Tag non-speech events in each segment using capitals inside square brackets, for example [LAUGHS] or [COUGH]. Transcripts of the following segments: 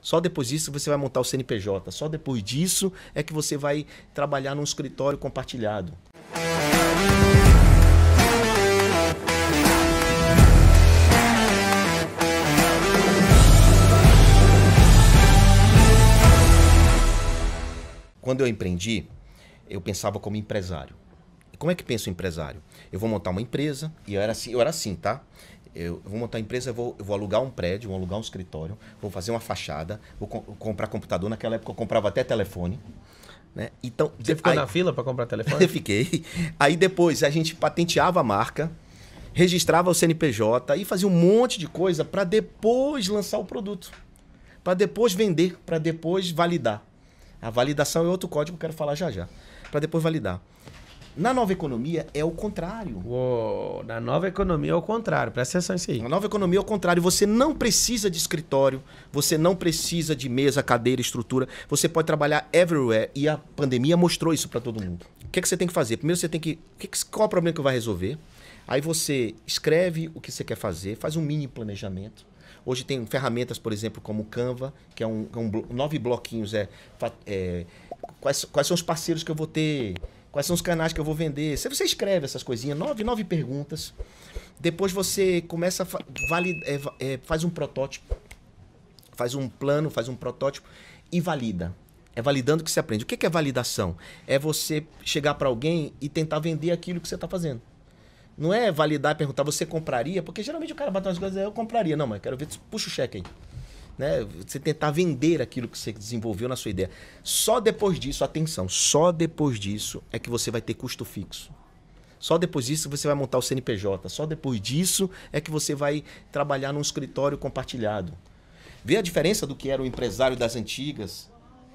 Só depois disso você vai montar o CNPJ. Só depois disso é que você vai trabalhar num escritório compartilhado. Quando eu empreendi, eu pensava como empresário. Como é que pensa o empresário? Eu vou montar uma empresa, e eu era assim, eu era assim, tá? eu vou montar uma empresa, eu vou, eu vou, alugar um prédio, vou alugar um escritório, vou fazer uma fachada, vou co comprar computador. Naquela época eu comprava até telefone. Né? Então, Você ficou aí... na fila para comprar [LAUGHS] telefone? eu fiquei. Aí depois a gente patenteava a marca, registrava o CNPJ e fazia um monte de coisa para depois lançar o produto, para depois vender, para depois validar. A validação é outro código que eu quero falar já já, para depois validar. Na nova economia é o contrário. Uou, na nova economia é o contrário, presta atenção nisso aí. Na nova economia é o contrário, você não precisa de escritório, você não precisa de mesa, cadeira, estrutura, você pode trabalhar everywhere e a pandemia mostrou isso para todo mundo. O que, é que você tem que fazer? Primeiro você tem é que, qual é o problema que vai resolver? Aí você escreve o que você quer fazer, faz um mini planejamento. Hoje tem ferramentas, por exemplo, como Canva, que é um, um nove bloquinhos. É, é, quais, quais são os parceiros que eu vou ter Quais são os canais que eu vou vender? Se você escreve essas coisinhas, nove, nove perguntas. Depois você começa a é, é, faz um protótipo, faz um plano, faz um protótipo e valida. É validando que você aprende. O que é validação? É você chegar para alguém e tentar vender aquilo que você está fazendo. Não é validar e perguntar, você compraria? Porque geralmente o cara bate umas coisas e eu compraria. Não, mas quero ver, puxa o cheque aí né? Você tentar vender aquilo que você desenvolveu na sua ideia. Só depois disso, atenção, só depois disso é que você vai ter custo fixo. Só depois disso você vai montar o CNPJ. Só depois disso é que você vai trabalhar num escritório compartilhado. Vê a diferença do que era o empresário das antigas,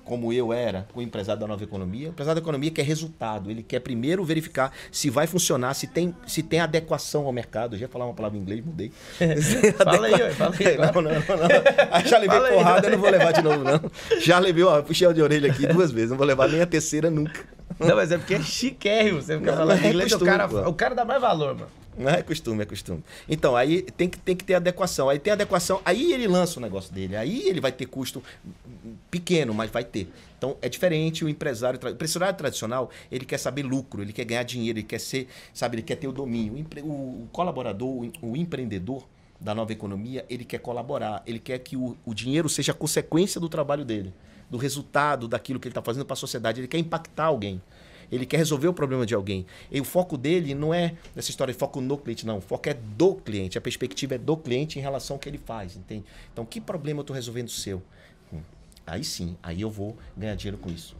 como eu era, o empresário da nova economia. O empresário da economia quer resultado, ele quer primeiro verificar se vai funcionar, se tem, se tem adequação ao mercado. Eu já ia falar uma palavra em inglês, mudei. [LAUGHS] fala aí, fala aí. Não, não, não, não. Já levei fala porrada, aí, eu não vou levar de novo, não. Já levei, ó, puxei de orelha aqui duas vezes, não vou levar nem a terceira nunca. Não, mas é porque é chiquérrimo você ficar falando é inglês, costume, o cara, o cara dá mais valor, mano. Não é costume, é costume. Então, aí tem que, tem que ter adequação. Aí tem adequação, aí ele lança o negócio dele. Aí ele vai ter custo pequeno, mas vai ter. Então, é diferente o empresário. O empresário tradicional, ele quer saber lucro, ele quer ganhar dinheiro, ele quer ser, sabe, ele quer ter o domínio. O colaborador, o empreendedor da nova economia, ele quer colaborar, ele quer que o, o dinheiro seja consequência do trabalho dele, do resultado daquilo que ele está fazendo para a sociedade, ele quer impactar alguém. Ele quer resolver o problema de alguém. E o foco dele não é nessa história de foco no cliente, não. O foco é do cliente. A perspectiva é do cliente em relação ao que ele faz, entende? Então, que problema eu estou resolvendo seu? Hum, aí sim, aí eu vou ganhar dinheiro com isso.